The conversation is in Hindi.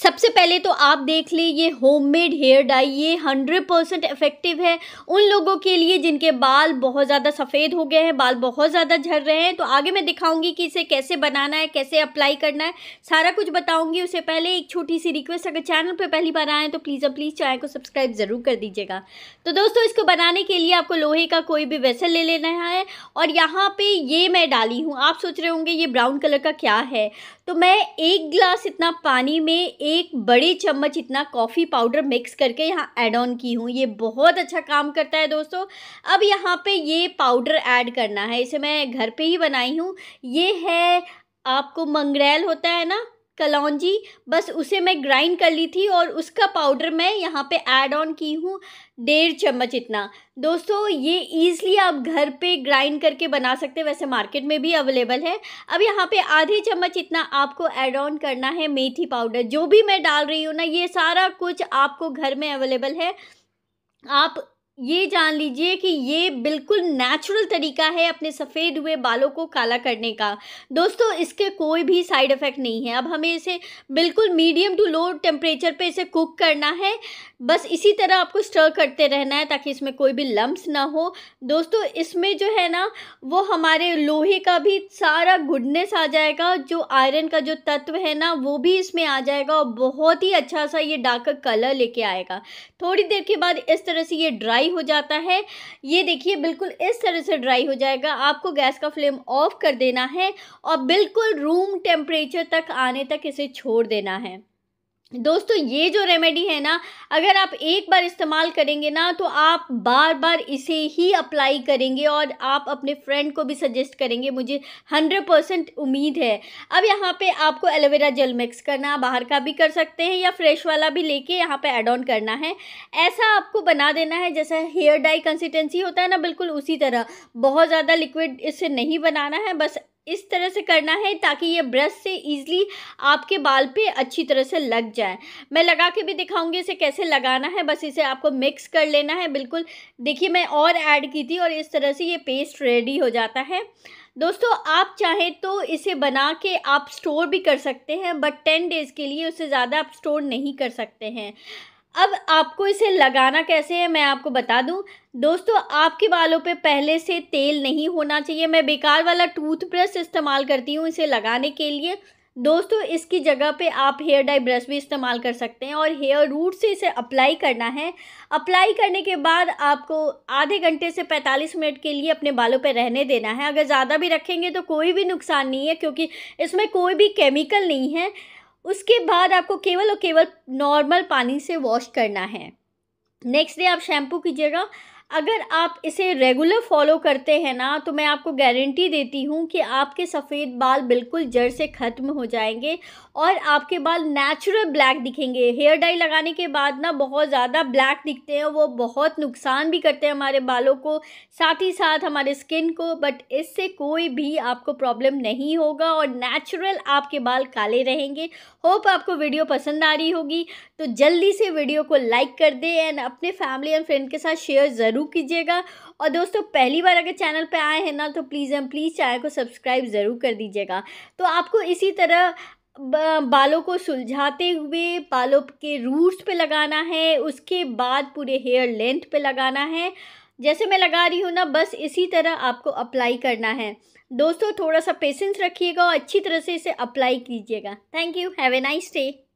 सबसे पहले तो आप देख लें ये होममेड हेयर डाई ये हंड्रेड परसेंट इफ़ेक्टिव है उन लोगों के लिए जिनके बाल बहुत ज़्यादा सफ़ेद हो गए हैं बाल बहुत ज़्यादा झड़ रहे हैं तो आगे मैं दिखाऊंगी कि इसे कैसे बनाना है कैसे अप्लाई करना है सारा कुछ बताऊंगी उससे पहले एक छोटी सी रिक्वेस्ट अगर चैनल पर पहली बार आएँ तो प्लीज़ अब प्लीज़ चैनल को सब्सक्राइब ज़रूर कर दीजिएगा तो दोस्तों इसको बनाने के लिए आपको लोहे का कोई भी वेसल ले लेना है और यहाँ पर ये मैं डाली हूँ आप सोच रहे होंगे ये ब्राउन कलर का क्या है तो मैं एक गिलास इतना पानी में एक बड़े चम्मच इतना कॉफ़ी पाउडर मिक्स करके यहाँ ऐड ऑन की हूँ ये बहुत अच्छा काम करता है दोस्तों अब यहाँ पे ये पाउडर ऐड करना है इसे मैं घर पे ही बनाई हूँ ये है आपको मंगरेल होता है ना कलौजी बस उसे मैं ग्राइंड कर ली थी और उसका पाउडर मैं यहाँ पे ऐड ऑन की हूँ डेढ़ चम्मच इतना दोस्तों ये ईज़िली आप घर पे ग्राइंड करके बना सकते हैं वैसे मार्केट में भी अवेलेबल है अब यहाँ पे आधे चम्मच इतना आपको ऐड ऑन करना है मेथी पाउडर जो भी मैं डाल रही हूँ ना ये सारा कुछ आपको घर में अवेलेबल है आप ये जान लीजिए कि ये बिल्कुल नेचुरल तरीका है अपने सफ़ेद हुए बालों को काला करने का दोस्तों इसके कोई भी साइड इफ़ेक्ट नहीं है अब हमें इसे बिल्कुल मीडियम टू लो टेम्परेचर पे इसे कुक करना है बस इसी तरह आपको स्टर करते रहना है ताकि इसमें कोई भी लम्ब ना हो दोस्तों इसमें जो है ना वो हमारे लोहे का भी सारा गुडनेस आ जाएगा जो आयरन का जो तत्व है ना वो भी इसमें आ जाएगा और बहुत ही अच्छा सा ये डार्क कलर लेके आएगा थोड़ी देर के बाद इस तरह से ये ड्राई ड्राई हो जाता है ये देखिए बिल्कुल इस तरह से ड्राई हो जाएगा आपको गैस का फ्लेम ऑफ कर देना है और बिल्कुल रूम टेम्परेचर तक आने तक इसे छोड़ देना है दोस्तों ये जो रेमेडी है ना अगर आप एक बार इस्तेमाल करेंगे ना तो आप बार बार इसे ही अप्लाई करेंगे और आप अपने फ्रेंड को भी सजेस्ट करेंगे मुझे हंड्रेड परसेंट उम्मीद है अब यहाँ पे आपको एलोवेरा जेल मिक्स करना बाहर का भी कर सकते हैं या फ्रेश वाला भी लेके यहाँ पे ऐड ऑन करना है ऐसा आपको बना देना है जैसा हेयर डाई कंसिस्टेंसी होता है ना बिल्कुल उसी तरह बहुत ज़्यादा लिक्विड इससे नहीं बनाना है बस इस तरह से करना है ताकि ये ब्रश से ईजली आपके बाल पे अच्छी तरह से लग जाए मैं लगा के भी दिखाऊंगी इसे कैसे लगाना है बस इसे आपको मिक्स कर लेना है बिल्कुल देखिए मैं और ऐड की थी और इस तरह से ये पेस्ट रेडी हो जाता है दोस्तों आप चाहें तो इसे बना के आप स्टोर भी कर सकते हैं बट टेन डेज़ के लिए उससे ज़्यादा आप स्टोर नहीं कर सकते हैं अब आपको इसे लगाना कैसे है मैं आपको बता दूं दोस्तों आपके बालों पे पहले से तेल नहीं होना चाहिए मैं बेकार वाला टूथब्रश इस्तेमाल करती हूँ इसे लगाने के लिए दोस्तों इसकी जगह पे आप हेयर डाई ब्रश भी इस्तेमाल कर सकते हैं और हेयर रूट से इसे अप्लाई करना है अप्लाई करने के बाद आपको आधे घंटे से 45 मिनट के लिए अपने बालों पर रहने देना है अगर ज़्यादा भी रखेंगे तो कोई भी नुकसान नहीं है क्योंकि इसमें कोई भी केमिकल नहीं है उसके बाद आपको केवल और केवल नॉर्मल पानी से वॉश करना है नेक्स्ट डे आप शैम्पू कीजिएगा अगर आप इसे रेगुलर फॉलो करते हैं ना तो मैं आपको गारंटी देती हूँ कि आपके सफ़ेद बाल बिल्कुल जड़ से ख़त्म हो जाएंगे और आपके बाल नेचुरल ब्लैक दिखेंगे हेयर डाई लगाने के बाद ना बहुत ज़्यादा ब्लैक दिखते हैं वो बहुत नुकसान भी करते हैं हमारे बालों को साथ ही साथ हमारे स्किन को बट इससे कोई भी आपको प्रॉब्लम नहीं होगा और नेचुरल आपके बाल काले रहेंगे होप आपको वीडियो पसंद आ रही होगी तो जल्दी से वीडियो को लाइक कर दें एंड अपने फैमिली एंड फ्रेंड के साथ शेयर ज़रूर ज़रूर कीजिएगा और दोस्तों पहली बार अगर चैनल पर आए हैं ना तो प्लीज़ हम प्लीज़ चैनल को सब्सक्राइब ज़रूर कर दीजिएगा तो आपको इसी तरह बालों को सुलझाते हुए बालों के रूट्स पे लगाना है उसके बाद पूरे हेयर लेंथ पे लगाना है जैसे मैं लगा रही हूँ ना बस इसी तरह आपको अप्लाई करना है दोस्तों थोड़ा सा पेशेंस रखिएगा और अच्छी तरह से इसे अप्लाई कीजिएगा thank you have a nice day